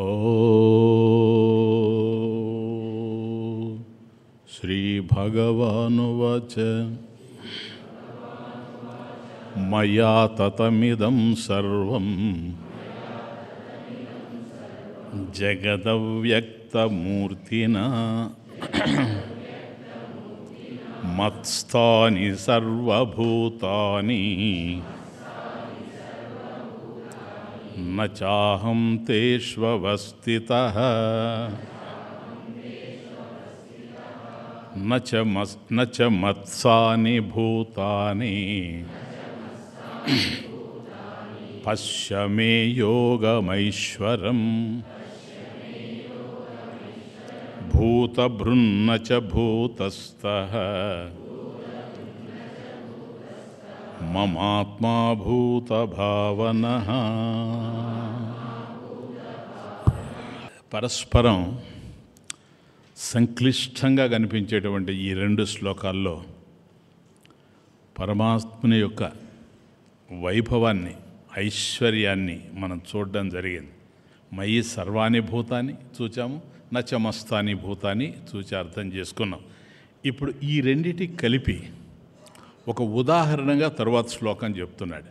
ओ श्रीभगवानुवच मया ततमिदं सर्वं जगदव्यक्तमूर्तिना मत्स्थानि सर्वभूतानि न चाहं तेष्वस्थितः न च मस् न च मत्सानि भूतानि पश्य मे योगमैश्वरम् भूतभृन्न च भूतस्थः మమాత్మా భూత భావన పరస్పరం సంక్లిష్టంగా కనిపించేటువంటి ఈ రెండు శ్లోకాల్లో పరమాత్మని యొక్క వైభవాన్ని ఐశ్వర్యాన్ని మనం చూడడం జరిగింది మయి సర్వాణి భూతాన్ని చూచాము నచమస్తాని భూతాన్ని చూచి అర్థం చేసుకున్నాం ఇప్పుడు ఈ రెండిటి కలిపి ఒక ఉదాహరణగా తరువాత శ్లోకం చెప్తున్నాడు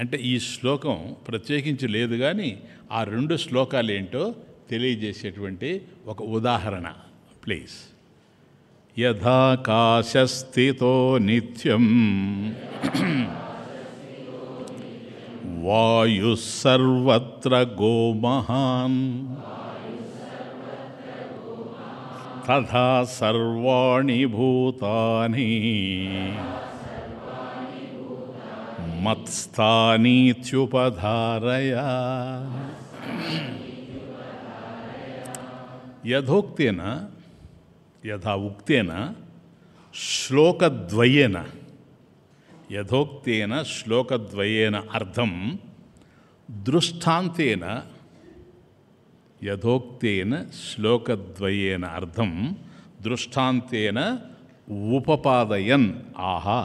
అంటే ఈ శ్లోకం ప్రత్యేకించి లేదు కానీ ఆ రెండు శ్లోకాలు ఏంటో తెలియజేసేటువంటి ఒక ఉదాహరణ ప్లీజ్ యథాకాశస్థితో నిత్యం వాయుసర్వత్ర గోమహాన్ తథా సర్వాణి భూతాని మత్స్థానీత్యుపధారయా యథోక్తేన యథా ఉక్తేన శ్లోకద్వయేన యథోక్తేన శ్లోకద్వయేన అర్థం దృష్టాంతేన యథోక్తేన శ్లోకద్వయేన అర్థం దృష్టాంతేన ఉపపాదయన్ ఆహా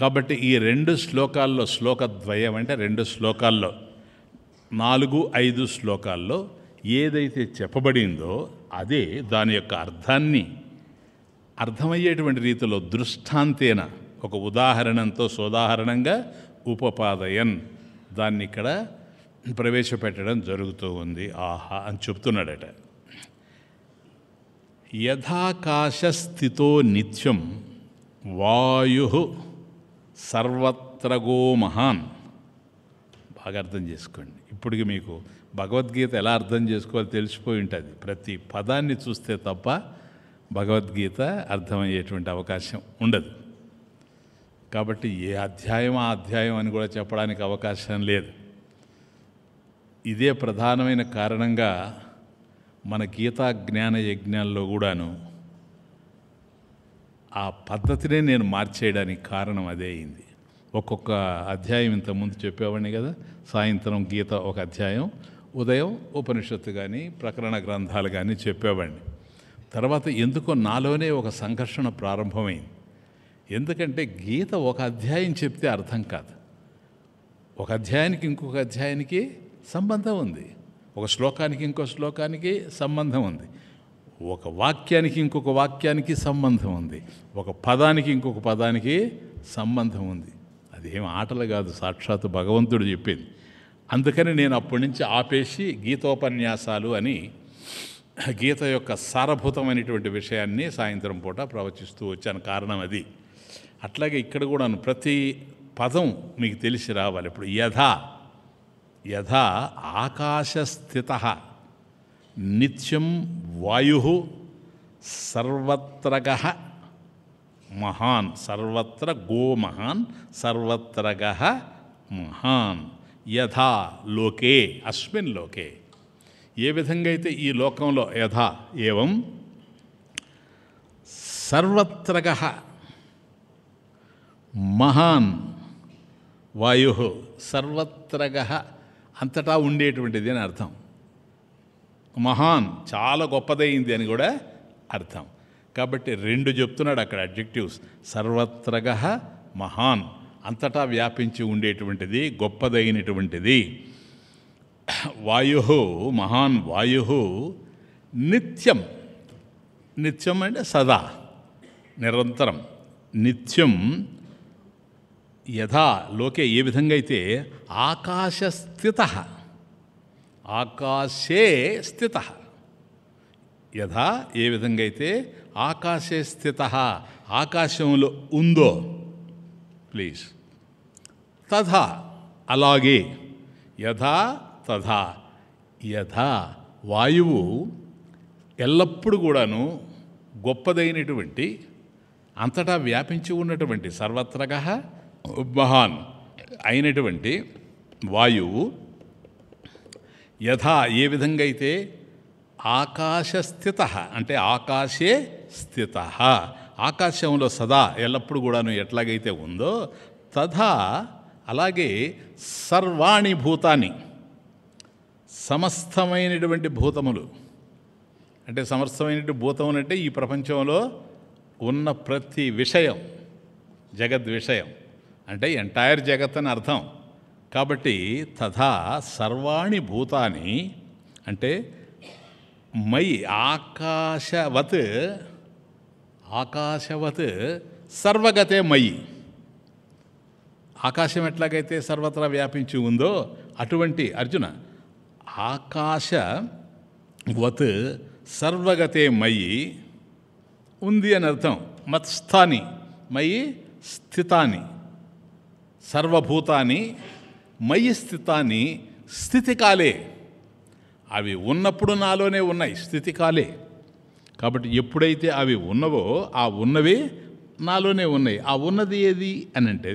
కాబట్టి ఈ రెండు శ్లోకాల్లో శ్లోకద్వయం అంటే రెండు శ్లోకాల్లో నాలుగు ఐదు శ్లోకాల్లో ఏదైతే చెప్పబడిందో అదే దాని యొక్క అర్థాన్ని అర్థమయ్యేటువంటి రీతిలో దృష్టాంతేన ఒక ఉదాహరణంతో సోదాహరణంగా ఉపపాదయన్ దాన్ని ఇక్కడ ప్రవేశపెట్టడం జరుగుతూ ఉంది ఆహా అని చెప్తున్నాడట యథాకాశస్థితో నిత్యం వాయు సర్వత్రగో మహాన్ బాగా అర్థం చేసుకోండి ఇప్పటికి మీకు భగవద్గీత ఎలా అర్థం చేసుకోవాలో తెలిసిపోయి ఉంటుంది ప్రతి పదాన్ని చూస్తే తప్ప భగవద్గీత అర్థమయ్యేటువంటి అవకాశం ఉండదు కాబట్టి ఏ అధ్యాయం ఆ అధ్యాయం అని కూడా చెప్పడానికి అవకాశం లేదు ఇదే ప్రధానమైన కారణంగా మన గీతా జ్ఞాన యజ్ఞాల్లో కూడాను ఆ పద్ధతినే నేను మార్చేయడానికి కారణం అదే అయింది ఒక్కొక్క అధ్యాయం ఇంతకుముందు చెప్పేవాడిని కదా సాయంత్రం గీత ఒక అధ్యాయం ఉదయం ఉపనిషత్తు కానీ ప్రకరణ గ్రంథాలు కానీ చెప్పేవాడిని తర్వాత ఎందుకో నాలోనే ఒక సంఘర్షణ ప్రారంభమైంది ఎందుకంటే గీత ఒక అధ్యాయం చెప్తే అర్థం కాదు ఒక అధ్యాయానికి ఇంకొక అధ్యాయానికి సంబంధం ఉంది ఒక శ్లోకానికి ఇంకో శ్లోకానికి సంబంధం ఉంది ఒక వాక్యానికి ఇంకొక వాక్యానికి సంబంధం ఉంది ఒక పదానికి ఇంకొక పదానికి సంబంధం ఉంది అదేం ఆటలు కాదు సాక్షాత్ భగవంతుడు చెప్పింది అందుకని నేను అప్పటి నుంచి ఆపేసి గీతోపన్యాసాలు అని గీత యొక్క సారభూతమైనటువంటి విషయాన్ని సాయంత్రం పూట ప్రవచిస్తూ వచ్చాను కారణం అది అట్లాగే ఇక్కడ కూడా ప్రతి పదం మీకు తెలిసి రావాలి ఇప్పుడు యథ యథ ఆకాశస్థిత నిత్యం వాయు సర్వత్రగ మహాన్ సర్వత్ర గో మహాన్ సర్వత్రగ మహాన్ యథా లోకే అస్మిన్ లోకే ఏ విధంగా అయితే ఈ లోకంలో యథా ఏవం సర్వత్రగ మహాన్ వాయు సర్వత్రగ అంతటా ఉండేటువంటిది అని అర్థం మహాన్ చాలా గొప్పదైంది అని కూడా అర్థం కాబట్టి రెండు చెప్తున్నాడు అక్కడ అడ్జెక్టివ్స్ సర్వత్రగ మహాన్ అంతటా వ్యాపించి ఉండేటువంటిది గొప్పదైనటువంటిది వాయు మహాన్ వాయు నిత్యం నిత్యం అంటే సదా నిరంతరం నిత్యం యథా లోకే ఏ విధంగా అయితే ఆకాశస్థిత ఆకాశే స్థిత యథా ఏ విధంగా అయితే ఆకాశే స్థిత ఆకాశంలో ఉందో ప్లీజ్ తథా అలాగే యథా తథా యథా వాయువు ఎల్లప్పుడూ కూడాను గొప్పదైనటువంటి అంతటా వ్యాపించి ఉన్నటువంటి సర్వత్రగా మహాన్ అయినటువంటి వాయువు యథా ఏ విధంగా అయితే ఆకాశస్థిత అంటే ఆకాశే స్థిత ఆకాశంలో సదా ఎల్లప్పుడు కూడాను ఎట్లాగైతే ఉందో తథా అలాగే సర్వాణి భూతాన్ని సమస్తమైనటువంటి భూతములు అంటే సమస్తమైనటువంటి భూతములు అంటే ఈ ప్రపంచంలో ఉన్న ప్రతి విషయం జగద్ విషయం అంటే ఎంటైర్ జగత్ అని అర్థం కాబట్టి తథా సర్వాణి భూతాని అంటే మై ఆకాశవత్ ఆకాశవత్ సర్వగతే మయి ఆకాశం ఎట్లాగైతే సర్వత్రా వ్యాపించి ఉందో అటువంటి అర్జున ఆకాశవత్ సర్వగతే మయి ఉంది అని అర్థం మత్స్థాని మయి స్థితాని సర్వభూతాని మయి స్థితాన్ని స్థితికాలే అవి ఉన్నప్పుడు నాలోనే ఉన్నాయి స్థితికాలే కాబట్టి ఎప్పుడైతే అవి ఉన్నవో ఆ ఉన్నవి నాలోనే ఉన్నాయి ఆ ఉన్నది ఏది అని అంటే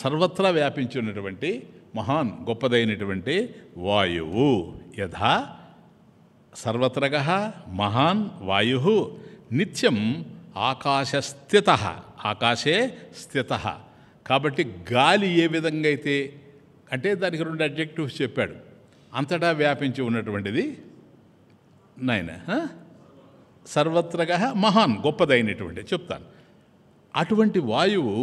సర్వత్రా వ్యాపించున్నటువంటి మహాన్ గొప్పదైనటువంటి వాయువు యథా సర్వత్రగ మహాన్ వాయు నిత్యం ఆకాశస్థిత ఆకాశే స్థిత కాబట్టి గాలి ఏ విధంగా అయితే అంటే దానికి రెండు అడ్జెక్టివ్స్ చెప్పాడు అంతటా వ్యాపించి ఉన్నటువంటిది నాయన సర్వత్రగా మహాన్ గొప్పదైనటువంటి చెప్తాను అటువంటి వాయువు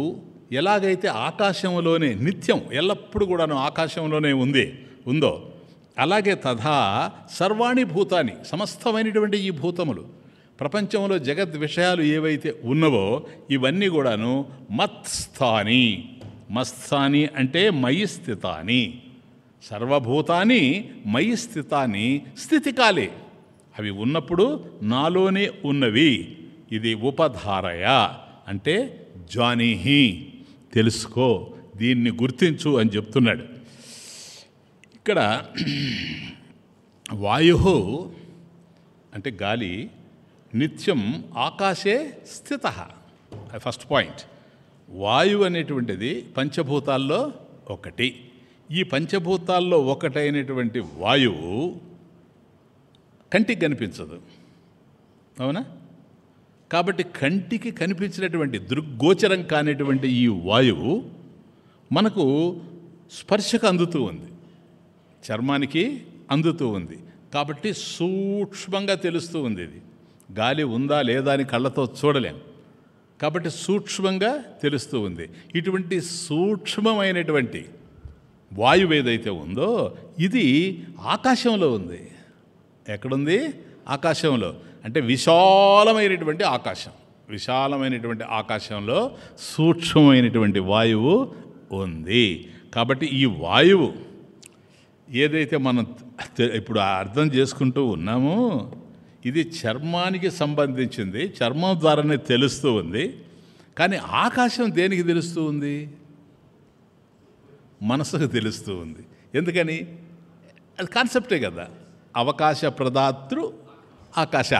ఎలాగైతే ఆకాశంలోనే నిత్యం ఎల్లప్పుడూ కూడాను ఆకాశంలోనే ఉంది ఉందో అలాగే తథా సర్వాణి భూతాన్ని సమస్తమైనటువంటి ఈ భూతములు ప్రపంచంలో జగత్ విషయాలు ఏవైతే ఉన్నవో ఇవన్నీ కూడాను మత్స్థాని మత్స్థాని అంటే మయి స్థితాని సర్వభూతాన్ని మయి స్థితాన్ని స్థితికాలే అవి ఉన్నప్పుడు నాలోనే ఉన్నవి ఇది ఉపధారయ అంటే జానీహి తెలుసుకో దీన్ని గుర్తించు అని చెప్తున్నాడు ఇక్కడ వాయు అంటే గాలి నిత్యం ఆకాశే స్థిత ఫస్ట్ పాయింట్ వాయువు అనేటువంటిది పంచభూతాల్లో ఒకటి ఈ పంచభూతాల్లో ఒకటైనటువంటి వాయువు కంటికి కనిపించదు అవునా కాబట్టి కంటికి కనిపించినటువంటి దృగ్గోచరం కానిటువంటి ఈ వాయువు మనకు స్పర్శకు అందుతూ ఉంది చర్మానికి అందుతూ ఉంది కాబట్టి సూక్ష్మంగా తెలుస్తూ ఉంది ఇది గాలి ఉందా లేదా అని కళ్ళతో చూడలేం కాబట్టి సూక్ష్మంగా తెలుస్తూ ఉంది ఇటువంటి సూక్ష్మమైనటువంటి వాయువు ఏదైతే ఉందో ఇది ఆకాశంలో ఉంది ఎక్కడుంది ఆకాశంలో అంటే విశాలమైనటువంటి ఆకాశం విశాలమైనటువంటి ఆకాశంలో సూక్ష్మమైనటువంటి వాయువు ఉంది కాబట్టి ఈ వాయువు ఏదైతే మనం ఇప్పుడు అర్థం చేసుకుంటూ ఉన్నామో ఇది చర్మానికి సంబంధించింది చర్మం ద్వారానే తెలుస్తూ ఉంది కానీ ఆకాశం దేనికి తెలుస్తూ ఉంది మనసుకు తెలుస్తూ ఉంది ఎందుకని అది కాన్సెప్టే కదా అవకాశ ప్రదాతృ ఆకాశ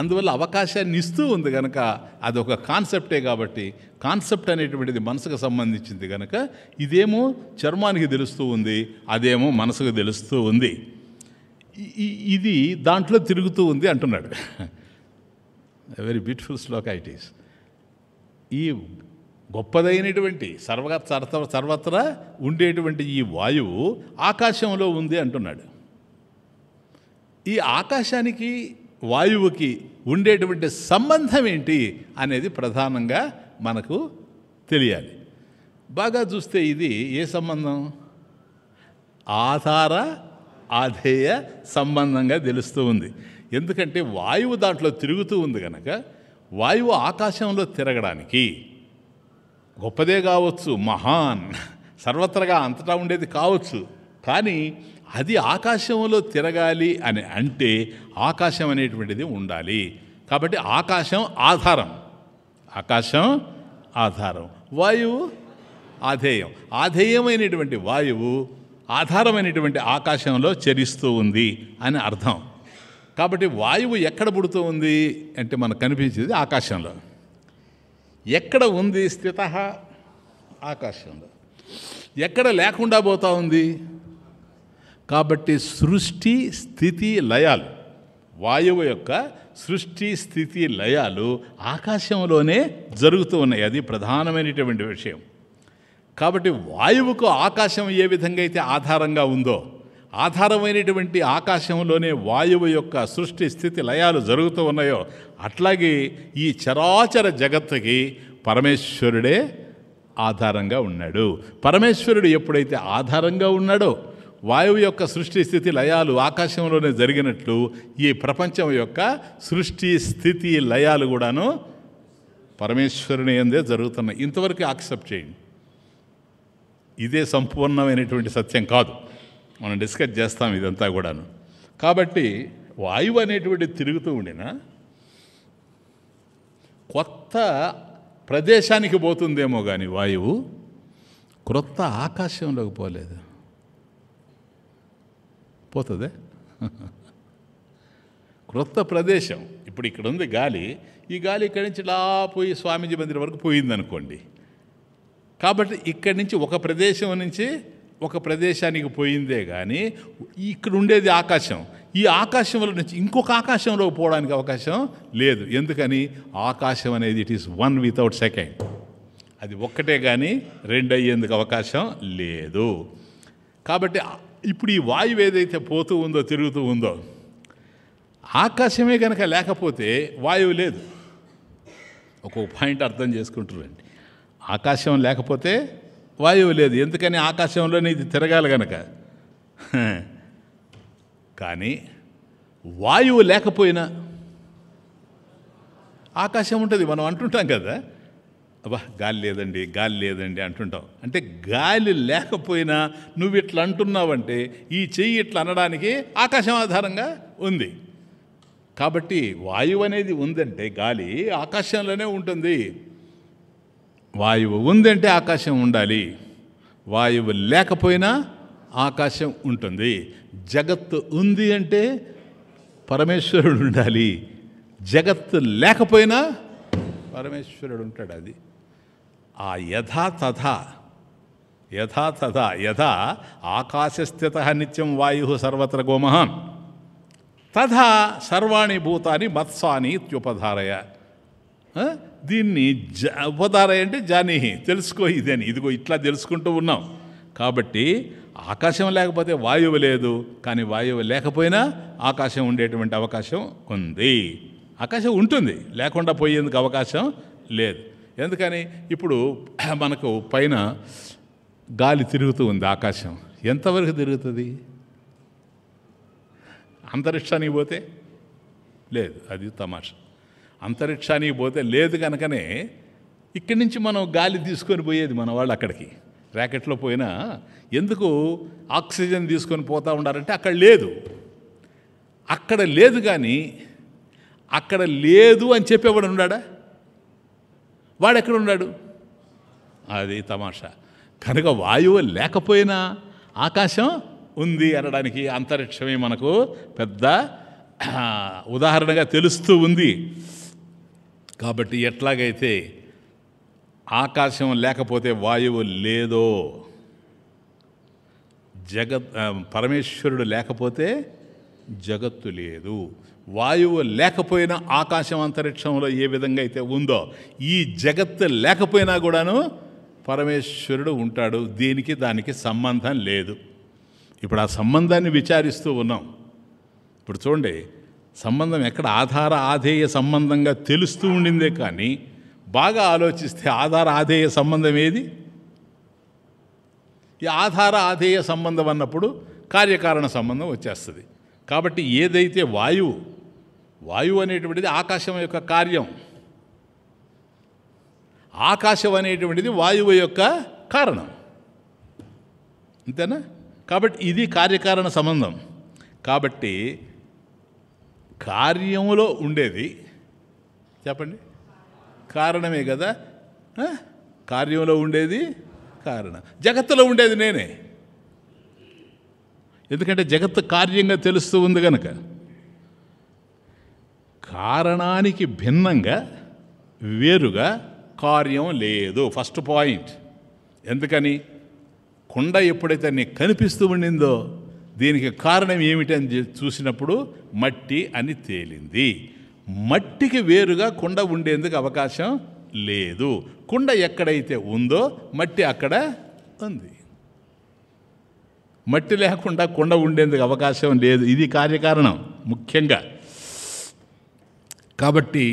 అందువల్ల అవకాశాన్ని ఇస్తూ ఉంది కనుక అది ఒక కాన్సెప్టే కాబట్టి కాన్సెప్ట్ అనేటువంటిది మనసుకు సంబంధించింది కనుక ఇదేమో చర్మానికి తెలుస్తూ ఉంది అదేమో మనసుకు తెలుస్తూ ఉంది ఇది దాంట్లో తిరుగుతూ ఉంది అంటున్నాడు వెరీ బ్యూటిఫుల్ శ్లోక ఇట్ ఈస్ ఈ గొప్పదైనటువంటి సర్వ సర్వ సర్వత్రా ఉండేటువంటి ఈ వాయువు ఆకాశంలో ఉంది అంటున్నాడు ఈ ఆకాశానికి వాయువుకి ఉండేటువంటి సంబంధం ఏంటి అనేది ప్రధానంగా మనకు తెలియాలి బాగా చూస్తే ఇది ఏ సంబంధం ఆధార ఆధేయ సంబంధంగా తెలుస్తూ ఉంది ఎందుకంటే వాయువు దాంట్లో తిరుగుతూ ఉంది కనుక వాయువు ఆకాశంలో తిరగడానికి గొప్పదే కావచ్చు మహాన్ సర్వత్రగా అంతటా ఉండేది కావచ్చు కానీ అది ఆకాశంలో తిరగాలి అని అంటే ఆకాశం అనేటువంటిది ఉండాలి కాబట్టి ఆకాశం ఆధారం ఆకాశం ఆధారం వాయువు ఆధేయం ఆధేయమైనటువంటి వాయువు ఆధారమైనటువంటి ఆకాశంలో చరిస్తూ ఉంది అని అర్థం కాబట్టి వాయువు ఎక్కడ పుడుతూ ఉంది అంటే మనకు కనిపించేది ఆకాశంలో ఎక్కడ ఉంది స్థిత ఆకాశంలో ఎక్కడ లేకుండా పోతూ ఉంది కాబట్టి సృష్టి స్థితి లయాలు వాయువు యొక్క సృష్టి స్థితి లయాలు ఆకాశంలోనే జరుగుతూ ఉన్నాయి అది ప్రధానమైనటువంటి విషయం కాబట్టి వాయువుకు ఆకాశం ఏ విధంగా అయితే ఆధారంగా ఉందో ఆధారమైనటువంటి ఆకాశంలోనే వాయువు యొక్క సృష్టి స్థితి లయాలు జరుగుతూ ఉన్నాయో అట్లాగే ఈ చరాచర జగత్తుకి పరమేశ్వరుడే ఆధారంగా ఉన్నాడు పరమేశ్వరుడు ఎప్పుడైతే ఆధారంగా ఉన్నాడో వాయువు యొక్క సృష్టి స్థితి లయాలు ఆకాశంలోనే జరిగినట్లు ఈ ప్రపంచం యొక్క సృష్టి స్థితి లయాలు కూడాను పరమేశ్వరుని ఎందే జరుగుతున్నాయి ఇంతవరకు యాక్సెప్ట్ చేయండి ఇదే సంపూర్ణమైనటువంటి సత్యం కాదు మనం డిస్కస్ చేస్తాం ఇదంతా కూడాను కాబట్టి వాయువు అనేటువంటి తిరుగుతూ ఉండిన కొత్త ప్రదేశానికి పోతుందేమో కానీ వాయువు క్రొత్త ఆకాశంలోకి పోలేదు పోతుందే క్రొత్త ప్రదేశం ఇప్పుడు ఇక్కడ ఉంది గాలి ఈ గాలి ఇక్కడి నుంచి ఇలా పోయి స్వామీజీ మందిరం వరకు పోయిందనుకోండి కాబట్టి ఇక్కడి నుంచి ఒక ప్రదేశం నుంచి ఒక ప్రదేశానికి పోయిందే కానీ ఇక్కడ ఉండేది ఆకాశం ఈ ఆకాశంలో నుంచి ఇంకొక ఆకాశంలో పోవడానికి అవకాశం లేదు ఎందుకని ఆకాశం అనేది it is one without second అది ఒక్కటే కానీ రెండు అయ్యేందుకు అవకాశం లేదు కాబట్టి ఇప్పుడు ఈ వాయువు ఏదైతే పోతూ ఉందో తిరుగుతూ ఉందో ఆకాశమే కనుక లేకపోతే వాయువు లేదు ఒక్కొక్క పాయింట్ అర్థం చేసుకుంటారండి ఆకాశం లేకపోతే వాయువు లేదు ఎందుకని ఆకాశంలోనే ఇది తిరగాలి గనక కానీ వాయువు లేకపోయినా ఆకాశం ఉంటుంది మనం అంటుంటాం కదా అబ్బా గాలి లేదండి గాలి లేదండి అంటుంటాం అంటే గాలి లేకపోయినా నువ్వు ఇట్లా అంటున్నావంటే ఈ చెయ్యి ఇట్లా అనడానికి ఆకాశం ఆధారంగా ఉంది కాబట్టి వాయువు అనేది ఉందంటే గాలి ఆకాశంలోనే ఉంటుంది వాయువు ఉందంటే ఆకాశం ఉండాలి వాయువు లేకపోయినా ఆకాశం ఉంటుంది జగత్తు ఉంది అంటే పరమేశ్వరుడు ఉండాలి జగత్తు లేకపోయినా పరమేశ్వరుడు ఉంటాడు అది ఆ యథా తథా యథా తథా యథా ఆకాశస్థిత నిత్యం వాయు సర్వత్ర గోమహం తథా సర్వాణి భూతాన్ని మత్సాని ఇత్యుపధారయ దీన్ని జ ఉపధారయ అంటే జానీహి తెలుసుకో ఇదని ఇదిగో ఇట్లా తెలుసుకుంటూ ఉన్నాం కాబట్టి ఆకాశం లేకపోతే వాయువు లేదు కానీ వాయువు లేకపోయినా ఆకాశం ఉండేటువంటి అవకాశం ఉంది ఆకాశం ఉంటుంది లేకుండా పోయేందుకు అవకాశం లేదు ఎందుకని ఇప్పుడు మనకు పైన గాలి తిరుగుతూ ఉంది ఆకాశం ఎంతవరకు తిరుగుతుంది అంతరిక్షానికి పోతే లేదు అది తమాషా అంతరిక్షానికి పోతే లేదు కనుకనే ఇక్కడి నుంచి మనం గాలి తీసుకొని పోయేది మన వాళ్ళు అక్కడికి ర్యాకెట్లో పోయినా ఎందుకు ఆక్సిజన్ తీసుకొని పోతూ ఉండాలంటే అక్కడ లేదు అక్కడ లేదు కానీ అక్కడ లేదు అని చెప్పేవాడు ఉన్నాడా వాడు ఎక్కడ ఉన్నాడు అది తమాషా కనుక వాయువు లేకపోయినా ఆకాశం ఉంది అనడానికి అంతరిక్షమే మనకు పెద్ద ఉదాహరణగా తెలుస్తూ ఉంది కాబట్టి ఎట్లాగైతే ఆకాశం లేకపోతే వాయువు లేదో జగత్ పరమేశ్వరుడు లేకపోతే జగత్తు లేదు వాయువు లేకపోయినా ఆకాశం అంతరిక్షంలో ఏ విధంగా అయితే ఉందో ఈ జగత్తు లేకపోయినా కూడాను పరమేశ్వరుడు ఉంటాడు దీనికి దానికి సంబంధం లేదు ఇప్పుడు ఆ సంబంధాన్ని విచారిస్తూ ఉన్నాం ఇప్పుడు చూడండి సంబంధం ఎక్కడ ఆధార ఆధేయ సంబంధంగా తెలుస్తూ ఉండిందే కానీ బాగా ఆలోచిస్తే ఆధార ఆధేయ సంబంధం ఏది ఈ ఆధార ఆధేయ సంబంధం అన్నప్పుడు కార్యకారణ సంబంధం వచ్చేస్తుంది కాబట్టి ఏదైతే వాయువు వాయువు అనేటువంటిది ఆకాశం యొక్క కార్యం ఆకాశం అనేటువంటిది వాయువు యొక్క కారణం అంతేనా కాబట్టి ఇది కార్యకారణ సంబంధం కాబట్టి కార్యములో ఉండేది చెప్పండి కారణమే కదా కార్యంలో ఉండేది కారణం జగత్తులో ఉండేది నేనే ఎందుకంటే జగత్తు కార్యంగా తెలుస్తూ ఉంది కనుక కారణానికి భిన్నంగా వేరుగా కార్యం లేదు ఫస్ట్ పాయింట్ ఎందుకని కుండ ఎప్పుడైతే నీకు కనిపిస్తూ ఉండిందో దీనికి కారణం ఏమిటని చూసినప్పుడు మట్టి అని తేలింది మట్టికి వేరుగా కుండ ఉండేందుకు అవకాశం లేదు కుండ ఎక్కడైతే ఉందో మట్టి అక్కడ ఉంది మట్టి లేకుండా కుండ ఉండేందుకు అవకాశం లేదు ఇది కార్యకారణం ముఖ్యంగా కాబట్టి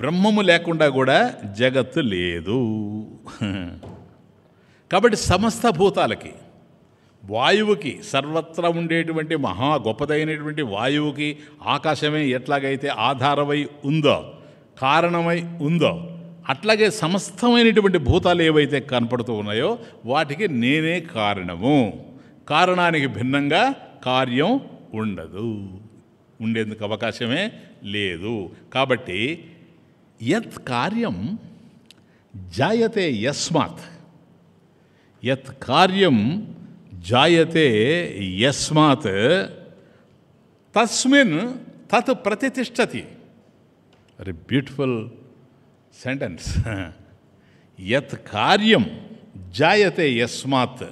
బ్రహ్మము లేకుండా కూడా జగత్తు లేదు కాబట్టి సమస్త భూతాలకి వాయువుకి సర్వత్రా ఉండేటువంటి మహా గొప్పదైనటువంటి వాయువుకి ఆకాశమే ఎట్లాగైతే ఆధారమై ఉందో కారణమై ఉందో అట్లాగే సమస్తమైనటువంటి భూతాలు ఏవైతే కనపడుతూ ఉన్నాయో వాటికి నేనే కారణము కారణానికి భిన్నంగా కార్యం ఉండదు ఉండేందుకు అవకాశమే లేదు కాబట్టి యత్ కార్యం జాయతే యస్మాత్ యత్ కార్యం జాయతే యస్మాత్ తస్మిన్ తత్ ప్రతిష్టతి వెరీ బ్యూటిఫుల్ సెంటెన్స్ యత్ కార్యం జాయతే యస్మాత్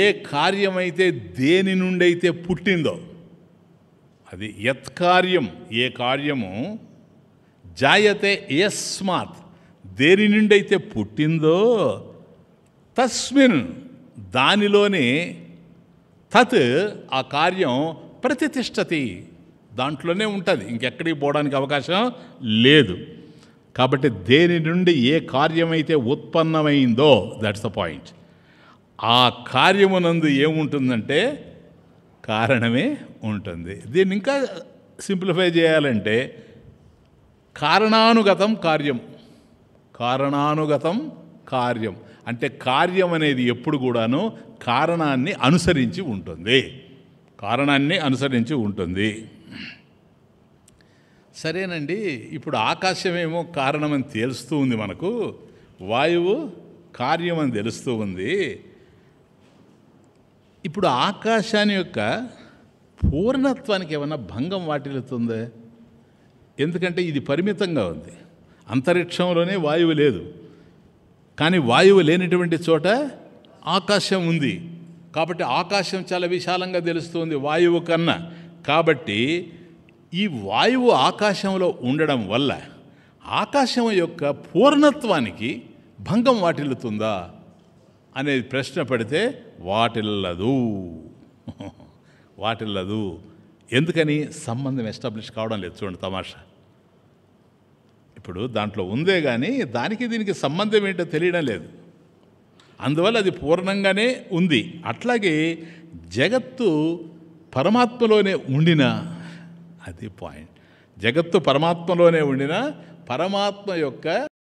ఏ కార్యమైతే దేని నుండి అయితే పుట్టిందో అది యత్ కార్యం ఏ కార్యము జాయతే యస్మాత్ దేని నుండి అయితే పుట్టిందో తస్మిన్ దానిలోనే తత్ ఆ కార్యం ప్రతిష్టతి దాంట్లోనే ఉంటుంది ఇంకెక్కడికి పోవడానికి అవకాశం లేదు కాబట్టి దేని నుండి ఏ కార్యమైతే ఉత్పన్నమైందో దట్స్ ద పాయింట్ ఆ కార్యమునందు ఏముంటుందంటే కారణమే ఉంటుంది దీన్ని ఇంకా సింప్లిఫై చేయాలంటే కారణానుగతం కార్యం కారణానుగతం కార్యం అంటే కార్యం అనేది ఎప్పుడు కూడాను కారణాన్ని అనుసరించి ఉంటుంది కారణాన్ని అనుసరించి ఉంటుంది సరేనండి ఇప్పుడు ఆకాశమేమో కారణం అని తెలుస్తూ ఉంది మనకు వాయువు కార్యమని తెలుస్తూ ఉంది ఇప్పుడు ఆకాశాన్ని యొక్క పూర్ణత్వానికి ఏమైనా భంగం వాటిల్లుతుందే ఎందుకంటే ఇది పరిమితంగా ఉంది అంతరిక్షంలోనే వాయువు లేదు కానీ వాయువు లేనటువంటి చోట ఆకాశం ఉంది కాబట్టి ఆకాశం చాలా విశాలంగా తెలుస్తుంది వాయువు కన్నా కాబట్టి ఈ వాయువు ఆకాశంలో ఉండడం వల్ల ఆకాశం యొక్క పూర్ణత్వానికి భంగం వాటిల్లుతుందా అనేది ప్రశ్న పడితే వాటిల్లదు వాటిల్లదు ఎందుకని సంబంధం ఎస్టాబ్లిష్ కావడం లేదు చూడండి తమాషా ఇప్పుడు దాంట్లో ఉందే కానీ దానికి దీనికి సంబంధం ఏంటో తెలియడం లేదు అందువల్ల అది పూర్ణంగానే ఉంది అట్లాగే జగత్తు పరమాత్మలోనే ఉండిన అది పాయింట్ జగత్తు పరమాత్మలోనే ఉండిన పరమాత్మ యొక్క